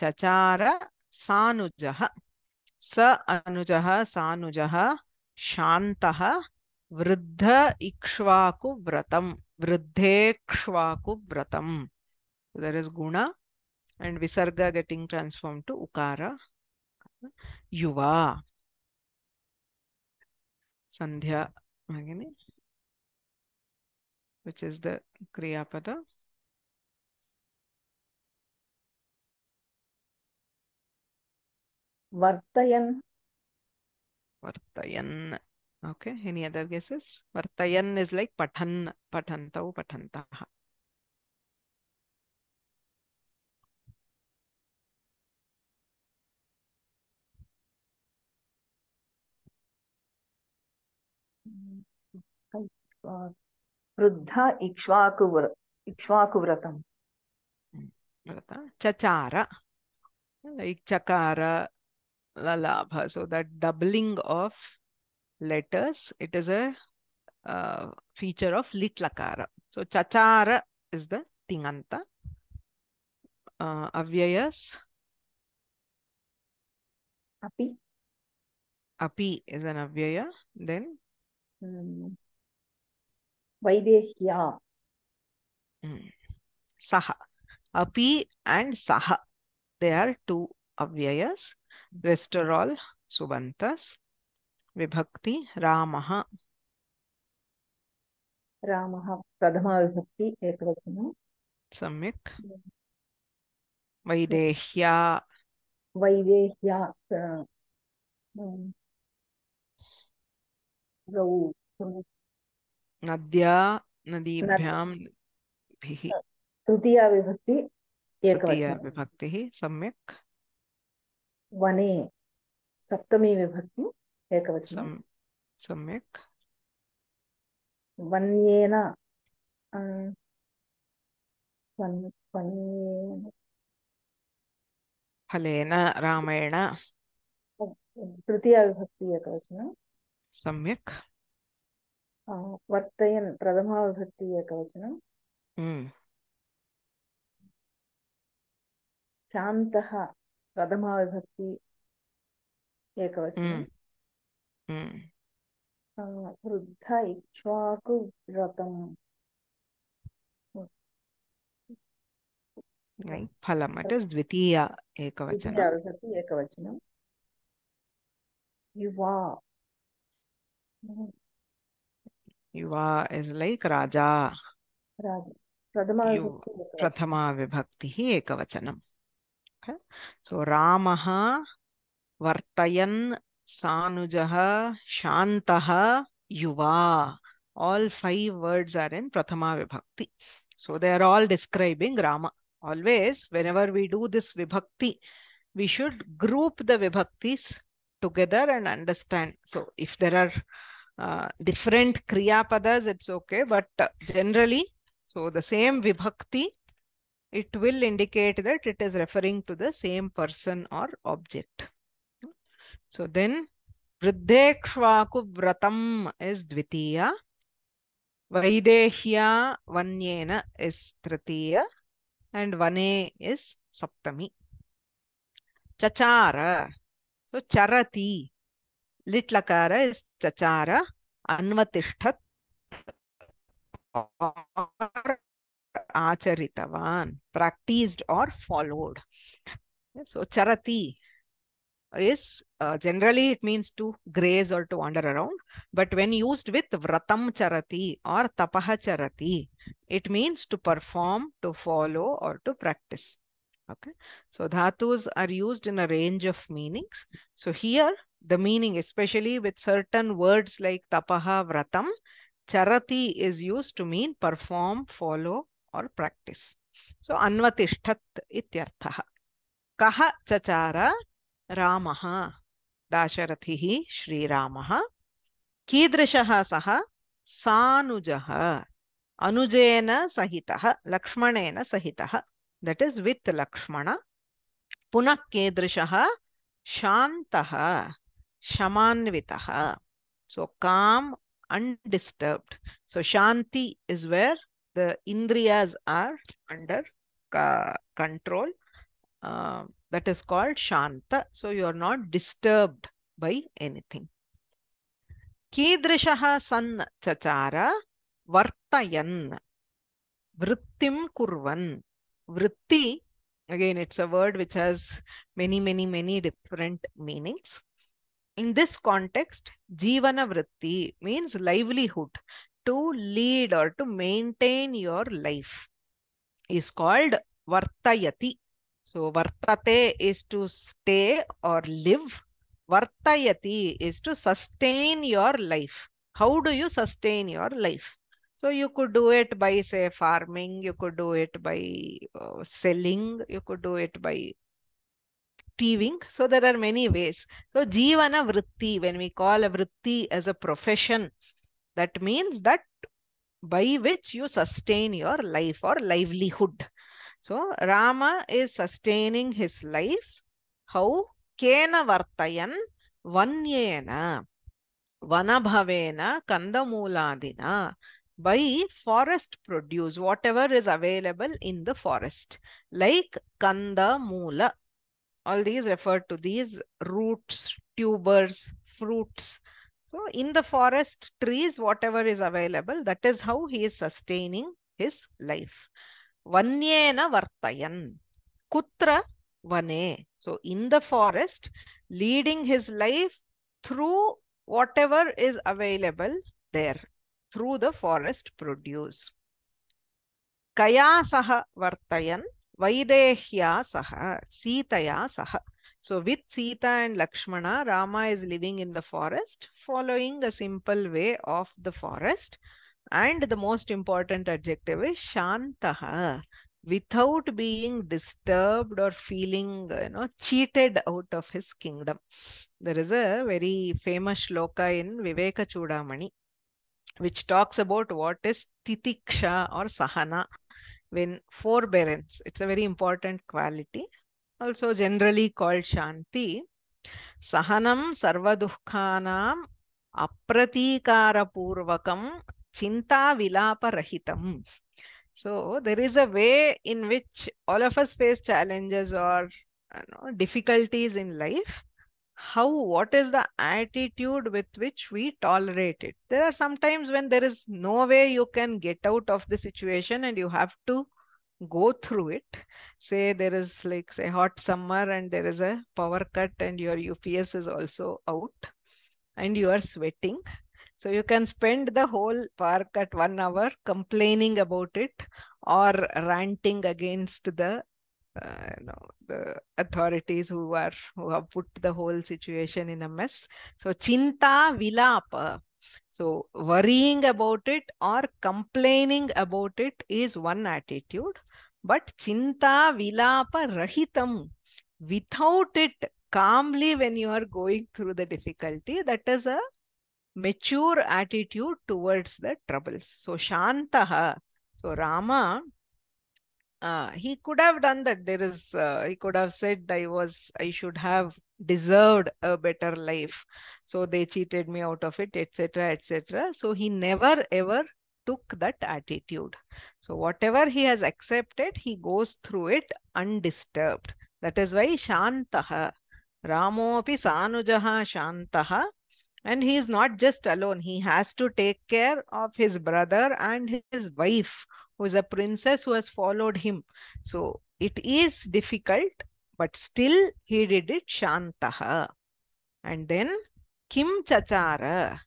चचार सानुजः स अनुजः सानुजः शान्तः वृद्ध इक्ष्वाकुव्रतं वृद्धेक्ष्वाकुव्रतं there is guna and visarga getting transformed to ukara yuva sandhya which is the Kriyapada. वर्तयन् Vartayan. Okay. Any other guesses? Vartayan is like patan, patantau, patantaha. वृद्धा इक्ष्वाकुव्र इक्ष्वाकुव्रतम व्रत चचार like chakara labha. So that doubling of letters, it is a uh, feature of litlakara. So chachara is the tinganta. Uh, avyayas. Api. Api is an avyaya. Then? Um, Vaidehya. Hmm. Saha. Api and Saha. They are two avyayas. रेस्टरॉल सुबन्तस् विभक्ति रामः रामः एकवचनं सम्यक् हम्म। वैदेह्या वैदेह्या हम्म। नद्या नदीभ्यां तृतीया विभक्ति तृतीया विभक्तिः सम्यक् वने सप्तमी विभक्ति एकवचनं सम्यक् अं, वन्येन फलेन रामेण तृतीयाविभक्ति एकवचनं सम्यक् अं, वर्तयन् प्रथमाविभक्ति एकवचनं हम्म। शान्तः प्रथमा विभक्ति हम्म। हम्म। वृद्ध इक्ष्वाकुव्रतम् फलम् अट् युवा युवा इस् लैक् राजा प्रथमा विभक्तिः so ramaha vartayan sanujaha shantaha yuva all five words are in prathama vibhakti so they are all describing rama always whenever we do this vibhakti we should group the vibhaktis together and understand so if there are uh, different kriya padas it's okay but uh, generally so the same vibhakti it will indicate that it is referring to the same person or object. So then Vriddhekshvaku Vratam is Dvitiya. Vaidehya Vanyena is Tritiya. And Vane is Saptami. Chachara. So Charati. Litlakara is Chachara. Anvatishtat. Acharitavan, practiced or followed. So charati is uh, generally it means to graze or to wander around but when used with vratam charati or tapah charati it means to perform to follow or to practice okay so dhatus are used in a range of meanings so here the meaning especially with certain words like tapah vratam charati is used to mean perform follow or practice. So anvatishtat ityarthaha. Kaha chachara Ramaha Dasharathihi Shri Ramaha Kidrishaha saha Sanujaha Anujena sahitaha Lakshmanena sahitaha that is with Lakshmana punak Kedrishaha Shantaha Shamanvitaha so calm undisturbed so Shanti is where the indriyas are under control. Uh, that is called shanta. So you are not disturbed by anything. Kidrishaha san chachara vartayan vrittim kurvan. Vritti, again, it's a word which has many, many, many different meanings. In this context, jivana vritti means livelihood to lead or to maintain your life is called vartayati. So vartate is to stay or live. Vartayati is to sustain your life. How do you sustain your life? So you could do it by say farming, you could do it by uh, selling, you could do it by thieving. So there are many ways. So jivana vritti, when we call a vritti as a profession, that means that by which you sustain your life or livelihood. So Rama is sustaining his life. How? Kena Vartayan Vanyena Vanabhavena Kandamuladina by forest produce, whatever is available in the forest, like Kanda Mula. All these refer to these roots, tubers, fruits, so in the forest, trees, whatever is available, that is how he is sustaining his life. Vanyena vartayan. Kutra vane. So in the forest, leading his life through whatever is available there, through the forest produce. Kaya saha vartayan. Vaidehya saha. Sitaya saha. So with Sita and Lakshmana, Rama is living in the forest, following a simple way of the forest. And the most important adjective is Shantaha, without being disturbed or feeling, you know, cheated out of his kingdom. There is a very famous shloka in Viveka Chudamani, which talks about what is titiksha or sahana when forbearance. It's a very important quality also generally called Shanti, Sahanam Sarvadukkhanam Apratikara Chinta Vilapa Rahitam. So there is a way in which all of us face challenges or you know, difficulties in life. How, what is the attitude with which we tolerate it? There are sometimes when there is no way you can get out of the situation and you have to go through it say there is like say hot summer and there is a power cut and your ups is also out and you are sweating so you can spend the whole power cut one hour complaining about it or ranting against the uh, you know, the authorities who are who have put the whole situation in a mess so chinta vilapa so worrying about it or complaining about it is one attitude. But chinta vilapa rahitam, without it, calmly when you are going through the difficulty, that is a mature attitude towards the troubles. So shantaha. So Rama uh, he could have done that there is uh, he could have said i was i should have deserved a better life so they cheated me out of it etc etc so he never ever took that attitude so whatever he has accepted he goes through it undisturbed that is why shantaha ramopi sanujaha shantaha and he is not just alone. He has to take care of his brother and his wife, who is a princess who has followed him. So it is difficult, but still he did it shantaha. And then kim chachara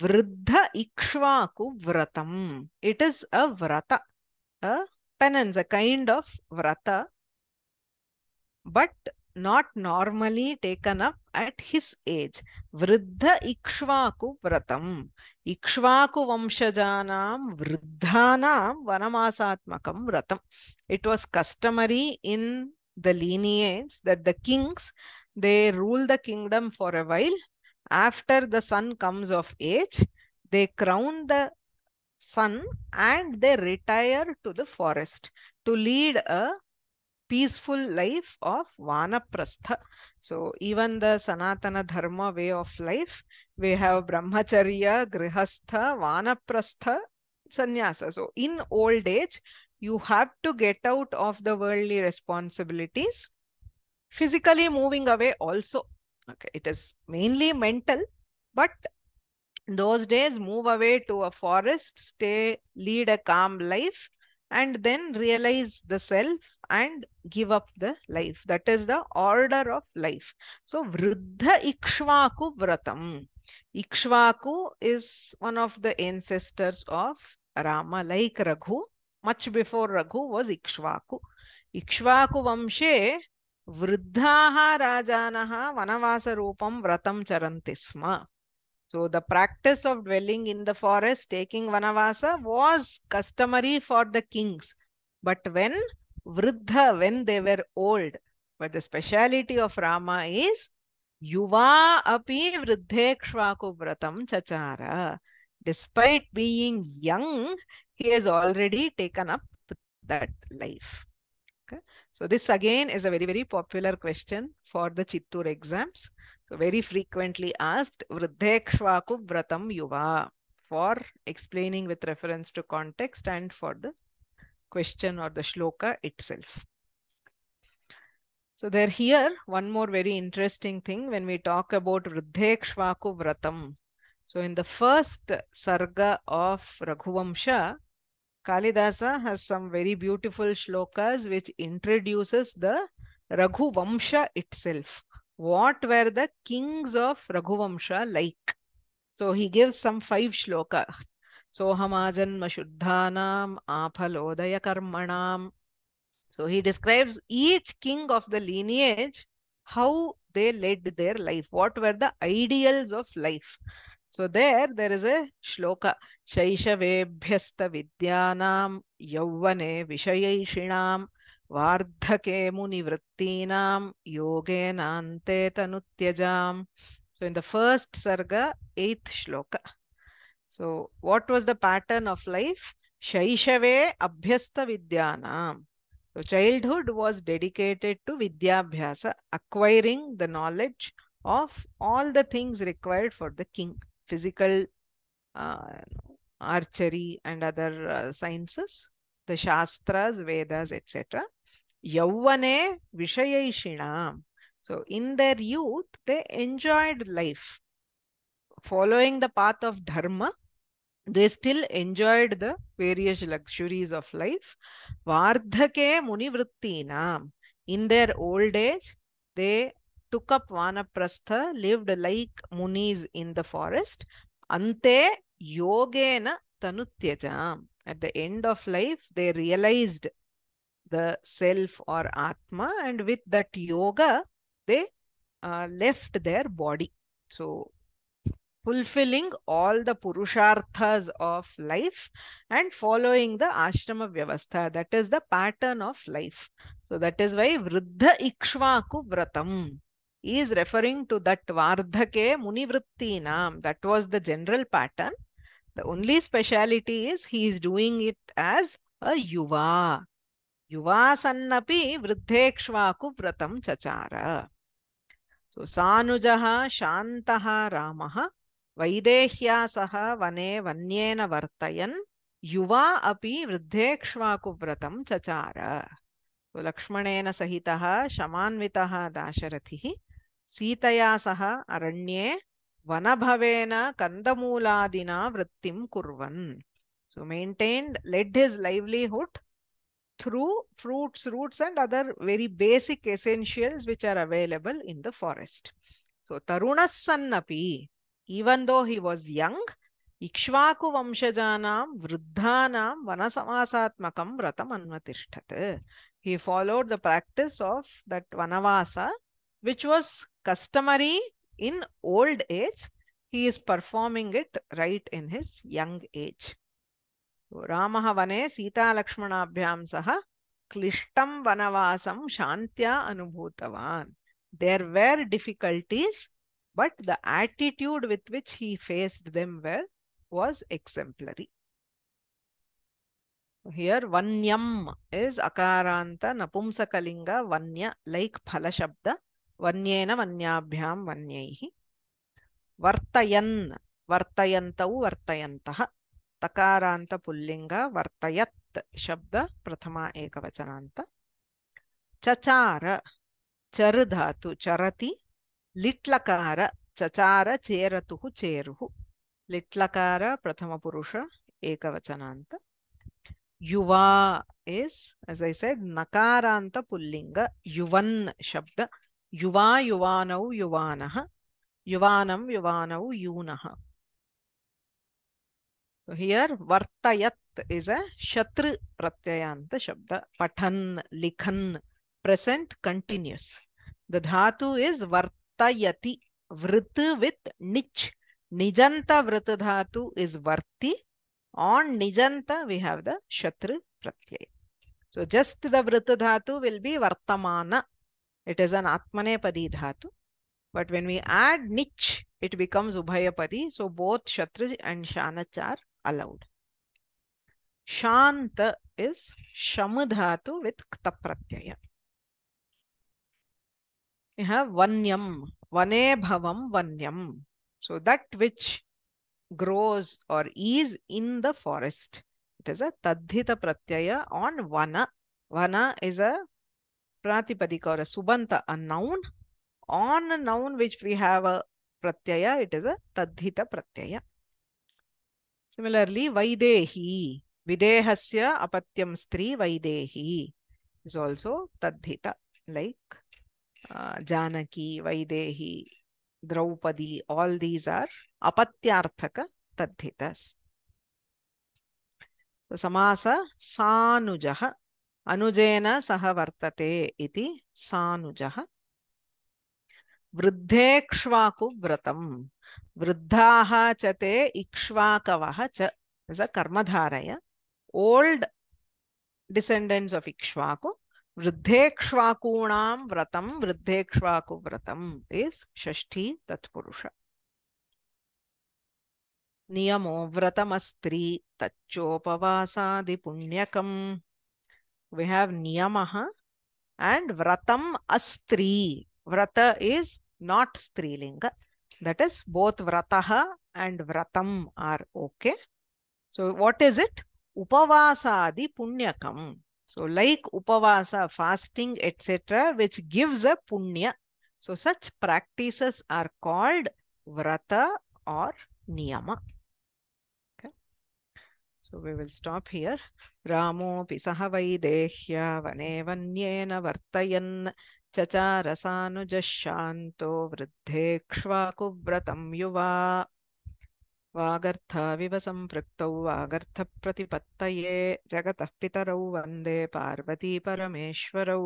vriddha ikshvaku vratam. It is a vrata, a penance, a kind of vrata. But not normally taken up at his age. Vriddha Ikshvaku Vratam. Ikshvaku Vamshajanam Vriddhanam Vanamasatmakam Vratam. It was customary in the lineage that the kings, they rule the kingdom for a while. After the son comes of age, they crown the son and they retire to the forest to lead a peaceful life of Vanaprastha. So even the Sanatana Dharma way of life, we have Brahmacharya, Grihastha, Vanaprastha, Sannyasa. So in old age, you have to get out of the worldly responsibilities, physically moving away also. Okay, it is mainly mental, but those days move away to a forest, stay, lead a calm life, and then realize the self and give up the life. That is the order of life. So Vriddha Ikshvaku Vratam. Ikshvaku is one of the ancestors of Rama, like Raghu. Much before Raghu was Ikshvaku. Ikshvaku Vamshe Vriddhaha राजानः वनवासरूपं व्रतं Vratam Charantisma. So the practice of dwelling in the forest, taking vanavasa was customary for the kings. But when Vriddha, when they were old, but the speciality of Rama is Yuva api vriddhekshvaku chachara. Despite being young, he has already taken up that life. Okay. So this again is a very, very popular question for the Chittur exams. So very frequently asked, Vridhekshvaku Vratam Yuva for explaining with reference to context and for the question or the shloka itself. So there here, one more very interesting thing when we talk about Vridhekshvaku Vratam. So in the first sarga of Raghuvamsha, Kalidasa has some very beautiful shlokas which introduces the Raghuvamsha itself what were the kings of Raghuvamsha like? So he gives some five shlokas. Sohamajanmashuddhanam aphalodaya karmanam. So he describes each king of the lineage, how they led their life. What were the ideals of life? So there, there is a shloka. Shaishavebhyasta vidyanam yavvane vishayaishinam वार्धके मुनिवृत्तीनां योगेनान्ते तनुत्यजाम् so in the first sarga eighth shloka so what was the pattern of life शैशवे अभ्यस्तविद्यानां so childhood was dedicated to विद्याभ्यास acquiring the knowledge of all the things required for the king physical archery and other uh, sciences the shastras vedas yauvane vishayaishinam so in their youth they enjoyed life following the path of dharma they still enjoyed the various luxuries of life vardhake munivrittinam in their old age they took up vanaprastha lived like munis in the forest ante yogena tanutyajam at the end of life they realized the self or Atma, and with that yoga, they uh, left their body. So, fulfilling all the Purusharthas of life and following the Ashrama Vyavastha, that is the pattern of life. So, that is why Vriddha Ikshvaku Vratam is referring to that Vardhake Munivrittinam. That was the general pattern. The only speciality is he is doing it as a Yuva, युवासन्नपि वृद्धेक्ष्वाकुव्रतं चचार so सानुजः शान्तः रामः वैदेह्या सह वने वन्येन वर्तयन् युवा अपि वृद्धेक्ष्वाकुव्रतं चचार सो लक्ष्मणेन सहितः शमान्वितः दाशरथिः सीतया सह अरण्ये वनभवेन कन्दमूलादिना वृत्तिं कुर्वन् so maintained led his livelihood through fruits, roots and other very basic essentials which are available in the forest. So Tarunasannapi, even though he was young, Ikshvaku Vamshajanam Vruddhanam Vanasamasatmakam Vratam Anvatishthat. He followed the practice of that Vanavasa which was customary in old age. He is performing it right in his young age. रामः वने सीतालक्ष्मणाभ्यां सह क्लिष्टं वनवासं शान्त्या अनुभूतवान् there were difficulties but the the with which he faced them were was exemplary. here vanyam is akaranta napumsakalinga vanya like phala shabda vanyena vanyabhyam vanyaihi vartayan vartayantau vartayantah तकारांत पुलिंग वर्तयत् शब्द प्रथमा एक चचार चर धातु चरति लिट्लकार चचार चेरतु चेरु लिट्लकार प्रथम पुरुष एक वचनांत युवा इज एज आई सेड नकारांत पुल्लिंग युवन शब्द युवा युवानौ युवानः युवानं युवानौ यूनः here vartayat is a shatru pratyayanta shabda. Patan, likhan, present, continuous. The dhatu is vartayati, vrit with nich. Nijanta vrit dhatu is varti. On nijanta we have the shatru pratyaya. So just the vrit dhatu will be vartamana. It is an atmanepadi dhatu. But when we add nich, it becomes ubhayapadi. So both shatru and shanach are allowed. Shanta is Shamadhatu with Ktapratyaya. You have Vanyam, bhavam, Vanyam. So that which grows or is in the forest. It is a Tadhita Pratyaya on Vana. Vana is a Pratipadika or a Subanta, a noun. On a noun which we have a Pratyaya, it is a Tadhita Pratyaya. Similarly, Vaidehi, Videhasya Apatyam Stri Vaidehi is also Tadhita, like uh, Janaki, Vaidehi, Draupadi, all these are Apatyarthaka Tadhitas. So, samasa Sanujaha, Anujena Saha Vartate iti Sanujaha वृद्धेक्ष्वाकुव्रतम् वृद्धाः च ते इक्ष्वाकवः च is a कर्मधारय old descendants of Ikshvaku वृद्धेक्ष्वाकूणां व्रतं वृद्धेक्ष्वाकुव्रतम् is षष्ठी तत्पुरुष नियमो व्रतमस्त्री तच्चोपवासादिपुण्यकम् we have नियमः and vratam अस्त्री Vrata is not Strilinga. That is both Vrataha and Vratam are okay. So what is it? punya Punyakam. So like Upavasa, fasting, etc. which gives a Punya. So such practices are called Vrata or Niyama. So we will stop here. Ramopi saha vane vanyena vartayan चचारसानुजशान्तो वृद्धेक्ष्वाकुव्रतं युवा वागर्थाविव सम्पृक्तौ वागर्थप्रतिपत्तये जगतः पितरौ वन्दे पार्वतीपरमेश्वरौ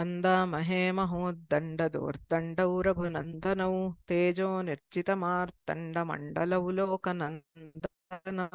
वन्दामहे महोद्दण्डदोर्दण्डौ रघुनन्दनौ तेजो निर्जितमार्तण्डमण्डलौ लोकनन्दनौ